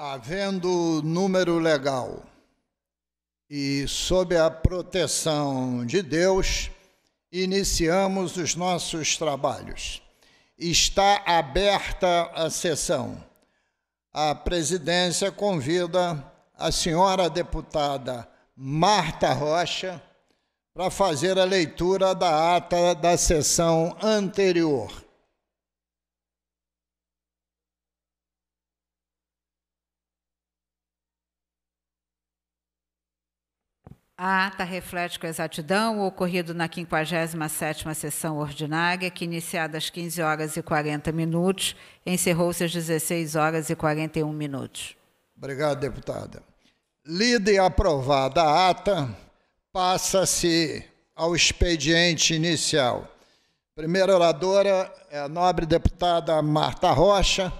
Havendo número legal e sob a proteção de Deus, iniciamos os nossos trabalhos. Está aberta a sessão. A presidência convida a senhora deputada Marta Rocha para fazer a leitura da ata da sessão anterior. A ata reflete com exatidão o ocorrido na 57ª sessão ordinária, que iniciada às 15 horas e 40 minutos, encerrou-se às 16 horas e 41 minutos. Obrigado, deputada. Lida e aprovada a ata, passa-se ao expediente inicial. Primeira oradora é a nobre deputada Marta Rocha.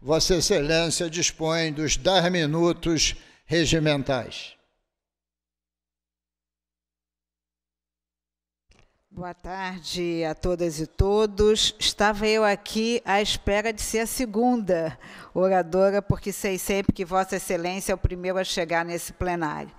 Vossa Excelência dispõe dos 10 minutos regimentais. Boa tarde a todas e todos. Estava eu aqui à espera de ser a segunda oradora, porque sei sempre que Vossa Excelência é o primeiro a chegar nesse plenário.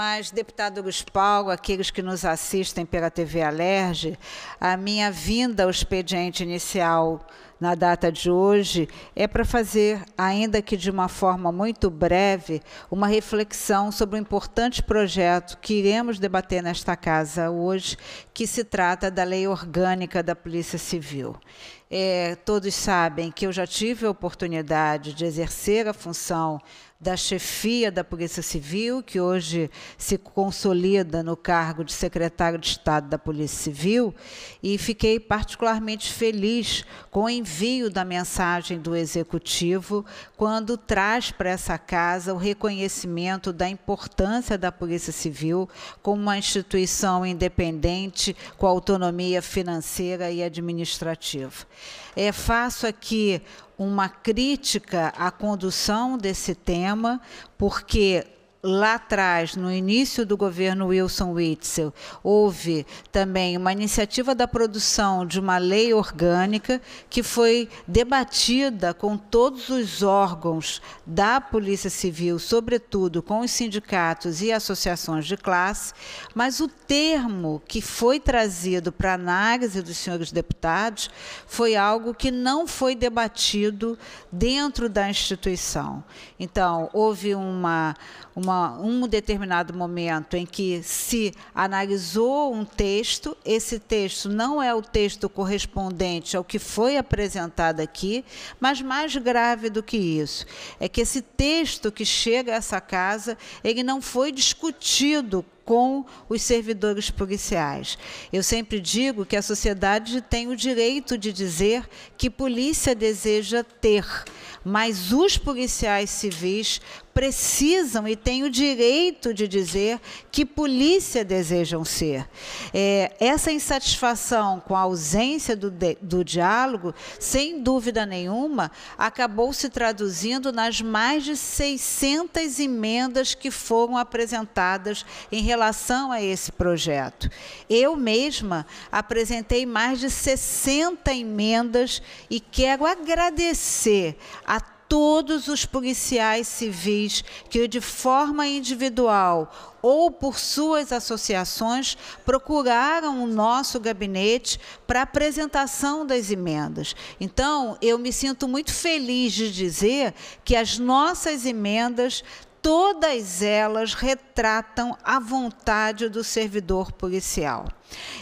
Mas, deputado Guspalgo, aqueles que nos assistem pela TV Alerge, a minha vinda ao expediente inicial na data de hoje é para fazer, ainda que de uma forma muito breve, uma reflexão sobre um importante projeto que iremos debater nesta casa hoje, que se trata da Lei Orgânica da Polícia Civil. É, todos sabem que eu já tive a oportunidade de exercer a função da chefia da Polícia Civil, que hoje se consolida no cargo de secretário de Estado da Polícia Civil, e fiquei particularmente feliz com o envio da mensagem do Executivo quando traz para essa casa o reconhecimento da importância da Polícia Civil como uma instituição independente com autonomia financeira e administrativa. É, faço aqui uma crítica à condução desse tema, porque lá atrás, no início do governo Wilson Witzel, houve também uma iniciativa da produção de uma lei orgânica que foi debatida com todos os órgãos da Polícia Civil, sobretudo com os sindicatos e associações de classe, mas o termo que foi trazido para análise dos senhores deputados foi algo que não foi debatido dentro da instituição. Então, houve uma, uma uma, um determinado momento em que se analisou um texto, esse texto não é o texto correspondente ao que foi apresentado aqui, mas mais grave do que isso é que esse texto que chega a essa casa, ele não foi discutido com os servidores policiais. Eu sempre digo que a sociedade tem o direito de dizer que polícia deseja ter, mas os policiais civis, precisam e têm o direito de dizer que polícia desejam ser. É, essa insatisfação com a ausência do, de, do diálogo, sem dúvida nenhuma, acabou se traduzindo nas mais de 600 emendas que foram apresentadas em relação a esse projeto. Eu mesma apresentei mais de 60 emendas e quero agradecer a todos os policiais civis que, de forma individual ou por suas associações, procuraram o nosso gabinete para apresentação das emendas. Então, eu me sinto muito feliz de dizer que as nossas emendas todas elas retratam a vontade do servidor policial.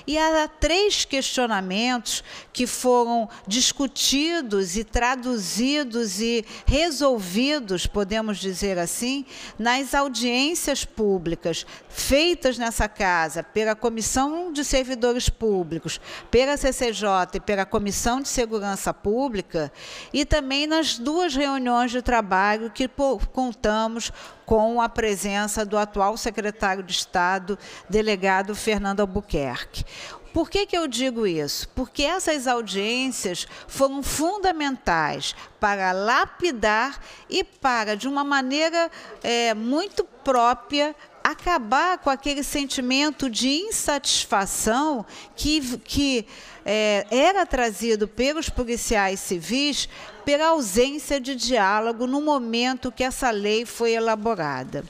E há três questionamentos que foram discutidos e traduzidos e resolvidos, podemos dizer assim, nas audiências públicas feitas nessa casa pela Comissão de Servidores Públicos, pela CCJ e pela Comissão de Segurança Pública, e também nas duas reuniões de trabalho que contamos com a presença do atual secretário de Estado, delegado Fernando Albuquerque. Por que, que eu digo isso? Porque essas audiências foram fundamentais para lapidar e para, de uma maneira é, muito própria, acabar com aquele sentimento de insatisfação que, que é, era trazido pelos policiais civis pela ausência de diálogo no momento que essa lei foi elaborada.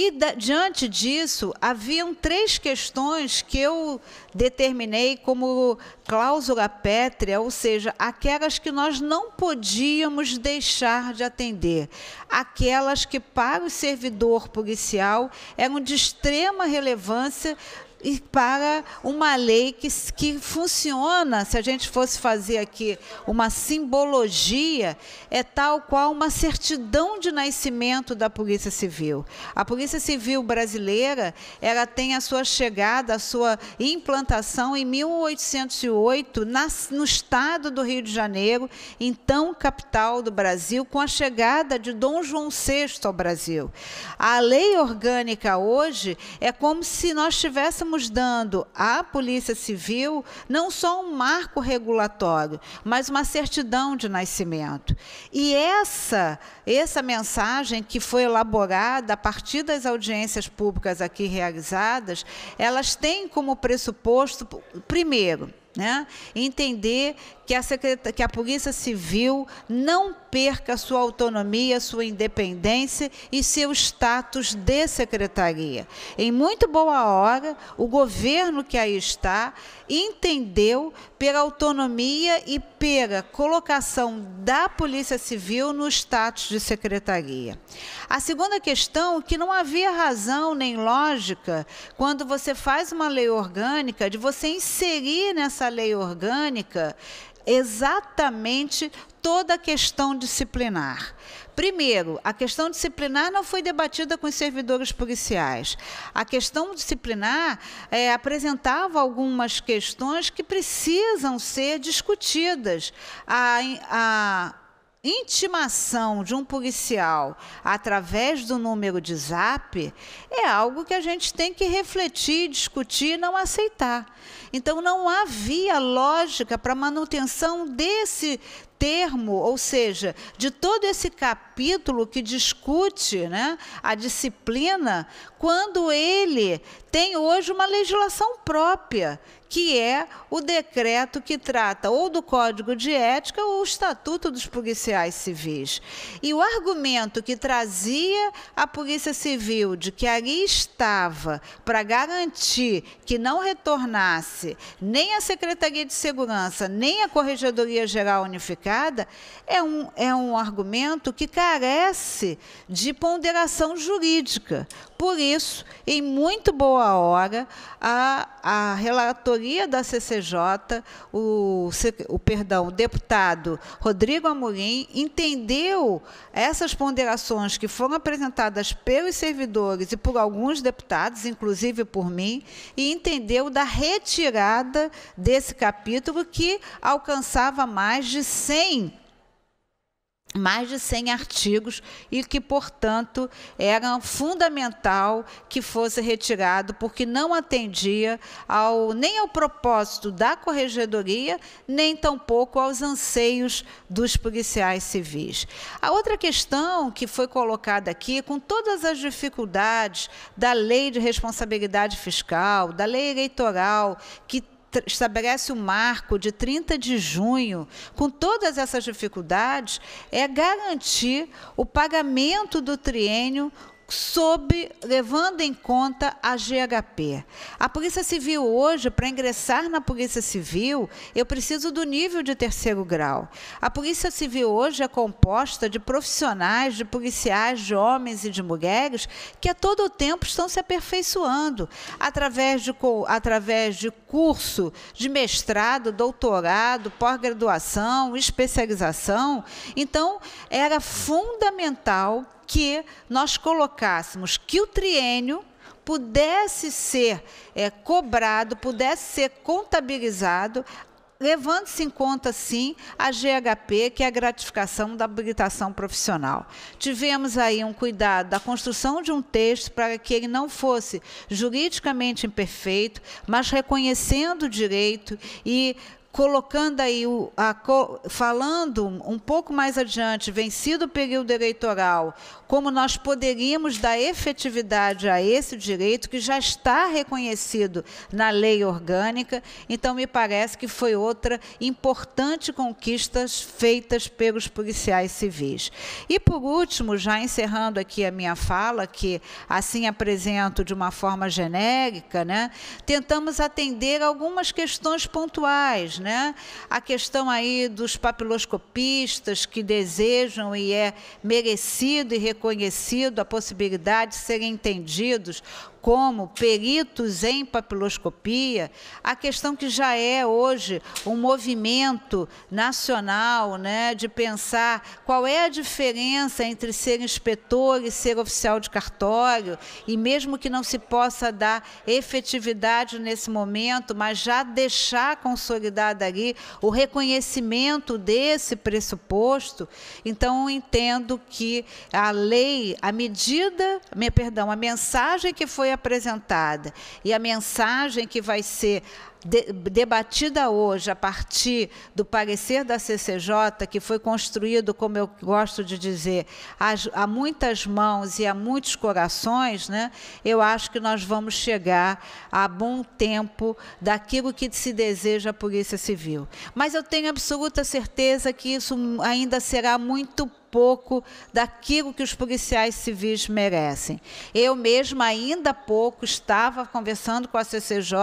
E da, diante disso, haviam três questões que eu determinei como cláusula pétrea, ou seja, aquelas que nós não podíamos deixar de atender, aquelas que para o servidor policial eram de extrema relevância e para uma lei que, que funciona. Se a gente fosse fazer aqui uma simbologia, é tal qual uma certidão de nascimento da Polícia Civil. A Polícia Civil brasileira ela tem a sua chegada, a sua implantação em 1808 na, no estado do Rio de Janeiro, então capital do Brasil, com a chegada de Dom João VI ao Brasil. A lei orgânica hoje é como se nós tivéssemos estamos dando à Polícia Civil não só um marco regulatório, mas uma certidão de nascimento. E essa, essa mensagem que foi elaborada a partir das audiências públicas aqui realizadas, elas têm como pressuposto, primeiro, né? Entender que a, que a Polícia Civil não perca sua autonomia, sua independência e seu status de secretaria. Em muito boa hora, o governo que aí está entendeu pela autonomia e pela colocação da Polícia Civil no status de secretaria. A segunda questão, que não havia razão nem lógica quando você faz uma lei orgânica de você inserir nessa lei orgânica exatamente toda a questão disciplinar. Primeiro, a questão disciplinar não foi debatida com os servidores policiais. A questão disciplinar é, apresentava algumas questões que precisam ser discutidas. A, a intimação de um policial através do número de zap é algo que a gente tem que refletir, discutir e não aceitar. Então, não havia lógica para manutenção desse termo, ou seja, de todo esse capítulo que discute né, a disciplina, quando ele tem hoje uma legislação própria, que é o decreto que trata ou do Código de Ética ou o Estatuto dos Policiais Civis. E o argumento que trazia a Polícia Civil de que ali estava para garantir que não retornasse nem a Secretaria de Segurança, nem a Corregedoria Geral Unificada, aplicada, é um, é um argumento que carece de ponderação jurídica. Por isso, em muito boa hora, a, a relatoria da CCJ, o, o perdão, o deputado Rodrigo Amorim, entendeu essas ponderações que foram apresentadas pelos servidores e por alguns deputados, inclusive por mim, e entendeu da retirada desse capítulo que alcançava mais de 100 mais de 100 artigos e que, portanto, era fundamental que fosse retirado, porque não atendia ao, nem ao propósito da corregedoria, nem tampouco aos anseios dos policiais civis. A outra questão que foi colocada aqui, com todas as dificuldades da lei de responsabilidade fiscal, da lei eleitoral, que estabelece o um marco de 30 de junho, com todas essas dificuldades, é garantir o pagamento do triênio sob levando em conta a GHP. A Polícia Civil hoje, para ingressar na Polícia Civil, eu preciso do nível de terceiro grau. A Polícia Civil hoje é composta de profissionais, de policiais, de homens e de mulheres que a todo tempo estão se aperfeiçoando através de, através de curso de mestrado, doutorado, pós-graduação, especialização. Então, era fundamental que nós colocássemos que o triênio pudesse ser é, cobrado, pudesse ser contabilizado, levando-se em conta, sim, a GHP, que é a gratificação da habilitação profissional. Tivemos aí um cuidado da construção de um texto para que ele não fosse juridicamente imperfeito, mas reconhecendo o direito e colocando aí, o, a, falando um pouco mais adiante, vencido o período eleitoral, como nós poderíamos dar efetividade a esse direito que já está reconhecido na lei orgânica. Então, me parece que foi outra importante conquista feitas pelos policiais civis. E, por último, já encerrando aqui a minha fala, que assim apresento de uma forma genérica, né, tentamos atender algumas questões pontuais, né? né? A questão aí dos papiloscopistas que desejam e é merecido e reconhecido a possibilidade de serem entendidos como peritos em papiloscopia, a questão que já é hoje um movimento nacional, né, de pensar qual é a diferença entre ser inspetor e ser oficial de cartório, e mesmo que não se possa dar efetividade nesse momento, mas já deixar consolidado ali o reconhecimento desse pressuposto, então entendo que a lei, a medida, minha, perdão, a mensagem que foi foi apresentada e a mensagem que vai ser de, debatida hoje a partir do parecer da CCJ, que foi construído, como eu gosto de dizer, a, a muitas mãos e a muitos corações, né, eu acho que nós vamos chegar a bom tempo daquilo que se deseja a Polícia Civil. Mas eu tenho absoluta certeza que isso ainda será muito pouco daquilo que os policiais civis merecem. Eu mesma, ainda há pouco, estava conversando com a CCJ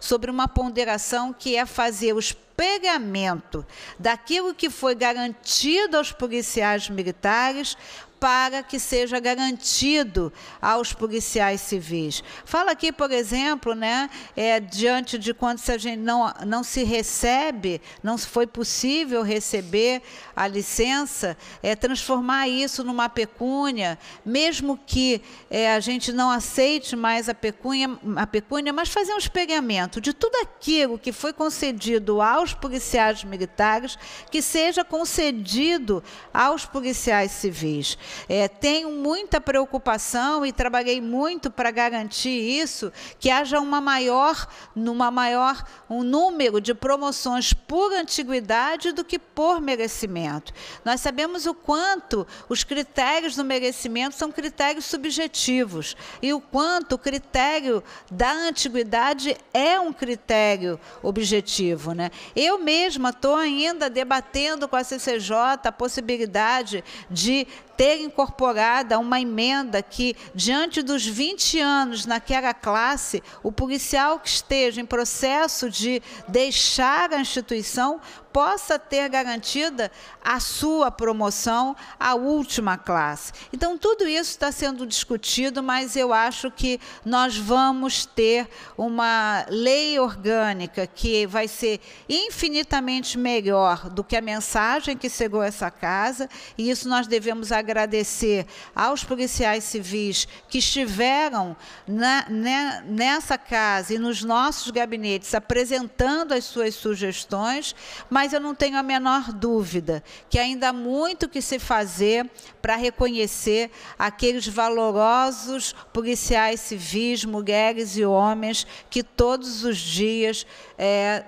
sobre uma uma ponderação que é fazer os pagamentos daquilo que foi garantido aos policiais militares para que seja garantido aos policiais civis. Fala aqui, por exemplo, né, é, diante de quando se a gente não, não se recebe, não foi possível receber a licença, é, transformar isso numa pecúnia, mesmo que é, a gente não aceite mais a pecúnia, a pecúnia, mas fazer um experimento de tudo aquilo que foi concedido aos policiais militares, que seja concedido aos policiais civis. É, tenho muita preocupação e trabalhei muito para garantir isso, que haja uma maior, numa maior, um número de promoções por antiguidade do que por merecimento. Nós sabemos o quanto os critérios do merecimento são critérios subjetivos e o quanto o critério da antiguidade é um critério objetivo, né? Eu mesma estou ainda debatendo com a CCJ a possibilidade de ter ser incorporada uma emenda que, diante dos 20 anos naquela classe, o policial que esteja em processo de deixar a instituição possa ter garantida a sua promoção à última classe. Então, tudo isso está sendo discutido, mas eu acho que nós vamos ter uma lei orgânica que vai ser infinitamente melhor do que a mensagem que chegou a essa casa, e isso nós devemos agradecer agradecer aos policiais civis que estiveram na, né, nessa casa e nos nossos gabinetes apresentando as suas sugestões, mas eu não tenho a menor dúvida que ainda há muito que se fazer para reconhecer aqueles valorosos policiais civis, mulheres e homens que todos os dias, é,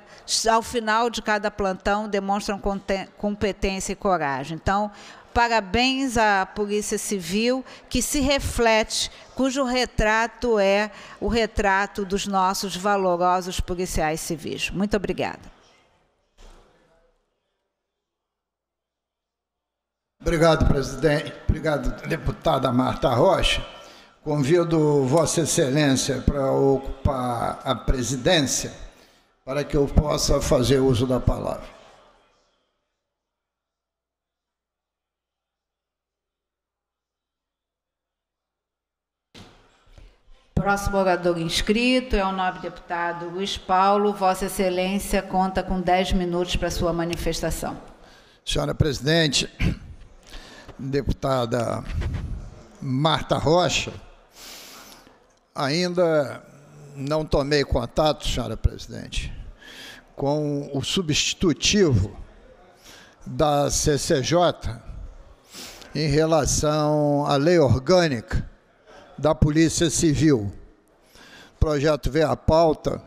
ao final de cada plantão, demonstram competência e coragem. Então, Parabéns à Polícia Civil, que se reflete, cujo retrato é o retrato dos nossos valorosos policiais civis. Muito obrigada. Obrigado, presidente. Obrigado, deputada Marta Rocha. Convido Vossa Excelência para ocupar a presidência para que eu possa fazer uso da palavra. Próximo orador inscrito é o nobre deputado Luiz Paulo. Vossa Excelência conta com 10 minutos para sua manifestação. Senhora presidente, deputada Marta Rocha, ainda não tomei contato, senhora presidente, com o substitutivo da CCJ em relação à lei orgânica da Polícia Civil. O projeto veio à pauta,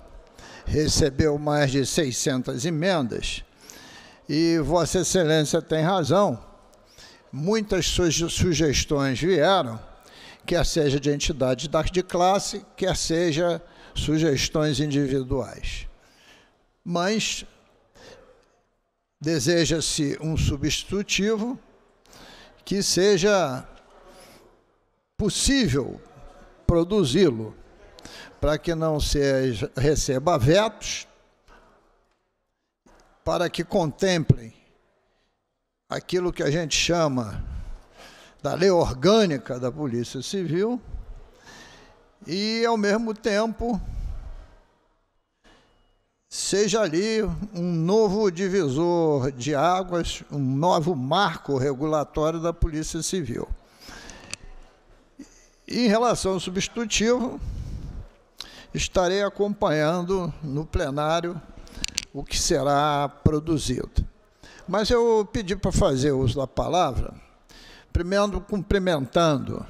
recebeu mais de 600 emendas, e Vossa Excelência tem razão. Muitas sugestões vieram, quer seja de entidade de classe, quer seja sugestões individuais. Mas deseja-se um substitutivo que seja possível produzi-lo, para que não seja, receba vetos, para que contemplem aquilo que a gente chama da lei orgânica da Polícia Civil e, ao mesmo tempo, seja ali um novo divisor de águas, um novo marco regulatório da Polícia Civil. Em relação ao substitutivo, estarei acompanhando no plenário o que será produzido. Mas eu pedi para fazer uso da palavra, primeiro cumprimentando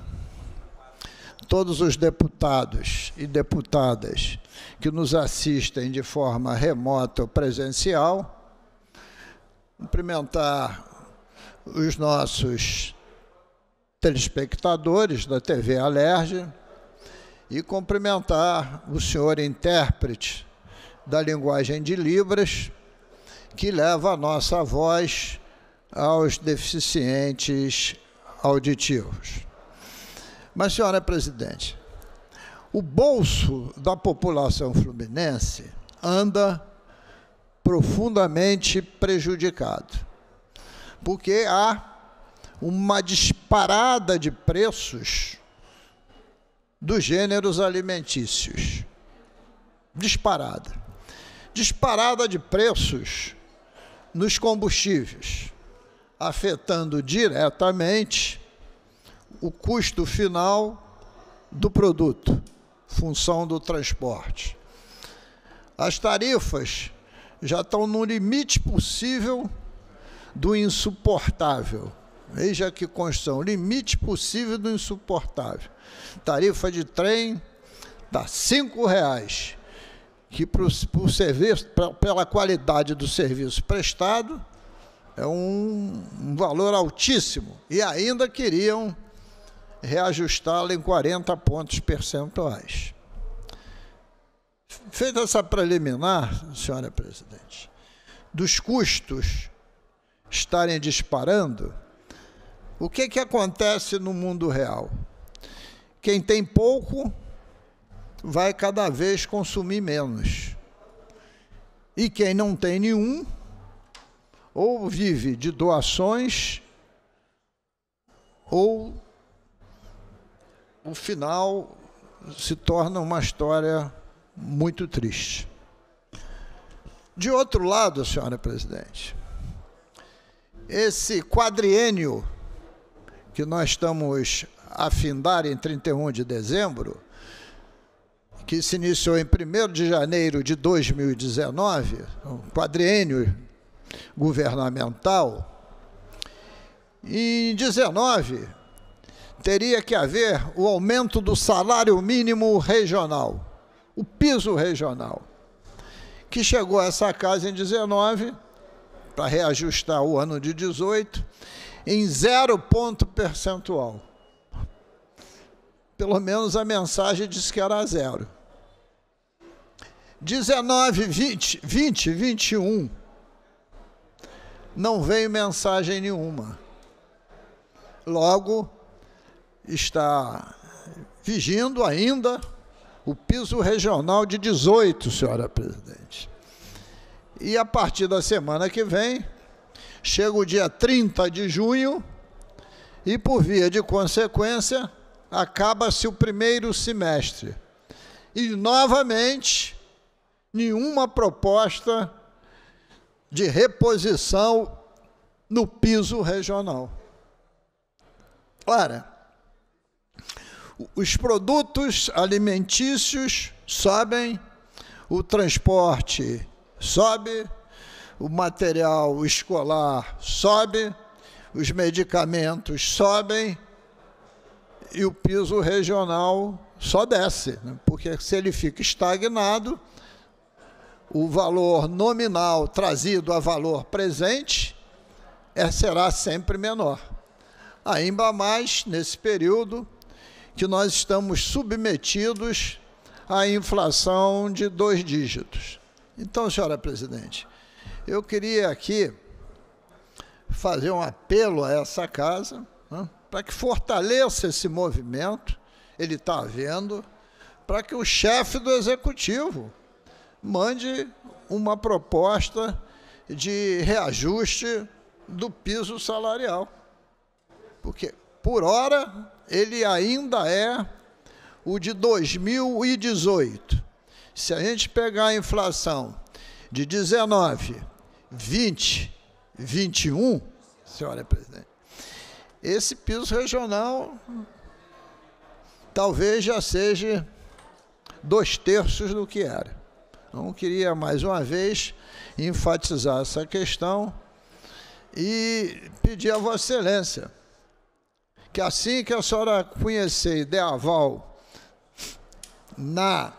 todos os deputados e deputadas que nos assistem de forma remota ou presencial, cumprimentar os nossos telespectadores da TV Alerj e cumprimentar o senhor intérprete da linguagem de Libras, que leva a nossa voz aos deficientes auditivos. Mas, senhora presidente, o bolso da população fluminense anda profundamente prejudicado, porque há uma disparada de preços dos gêneros alimentícios. Disparada. Disparada de preços nos combustíveis, afetando diretamente o custo final do produto, função do transporte. As tarifas já estão no limite possível do insuportável. Veja que construção, limite possível do insuportável. Tarifa de trem está R$ reais, que pro, pro serviço, pra, pela qualidade do serviço prestado, é um, um valor altíssimo. E ainda queriam reajustá-la em 40 pontos percentuais. Feita essa preliminar, senhora presidente, dos custos estarem disparando, o que, que acontece no mundo real? Quem tem pouco vai cada vez consumir menos. E quem não tem nenhum, ou vive de doações, ou o final se torna uma história muito triste. De outro lado, senhora presidente, esse quadriênio que nós estamos a findar em 31 de dezembro, que se iniciou em 1 de janeiro de 2019, um quadriênio governamental, em 19 teria que haver o aumento do salário mínimo regional, o piso regional, que chegou a essa casa em 19 para reajustar o ano de 18 em zero ponto percentual. Pelo menos a mensagem disse que era zero. 19, 20, 20, 21. Não veio mensagem nenhuma. Logo, está vigindo ainda o piso regional de 18, senhora presidente. E a partir da semana que vem, chega o dia 30 de junho e, por via de consequência, acaba-se o primeiro semestre. E, novamente, nenhuma proposta de reposição no piso regional. Ora, os produtos alimentícios sobem, o transporte sobe, o material escolar sobe, os medicamentos sobem e o piso regional só desce, né? porque se ele fica estagnado, o valor nominal trazido a valor presente é, será sempre menor. Ainda mais nesse período que nós estamos submetidos à inflação de dois dígitos. Então, senhora presidente, eu queria aqui fazer um apelo a essa casa né, para que fortaleça esse movimento, ele está vendo, para que o chefe do executivo mande uma proposta de reajuste do piso salarial. Porque, por hora, ele ainda é o de 2018. Se a gente pegar a inflação de 19 20, 21, senhora presidente, esse piso regional talvez já seja dois terços do que era. Então, queria mais uma vez enfatizar essa questão e pedir a Vossa Excelência que assim que a senhora conhecer e der aval na,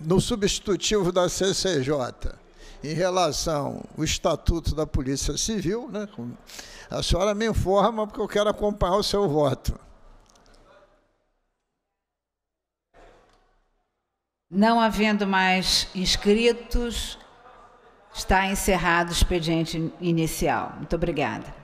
no substitutivo da CCJ em relação ao Estatuto da Polícia Civil, né? a senhora me informa porque eu quero acompanhar o seu voto. Não havendo mais inscritos, está encerrado o expediente inicial. Muito obrigada.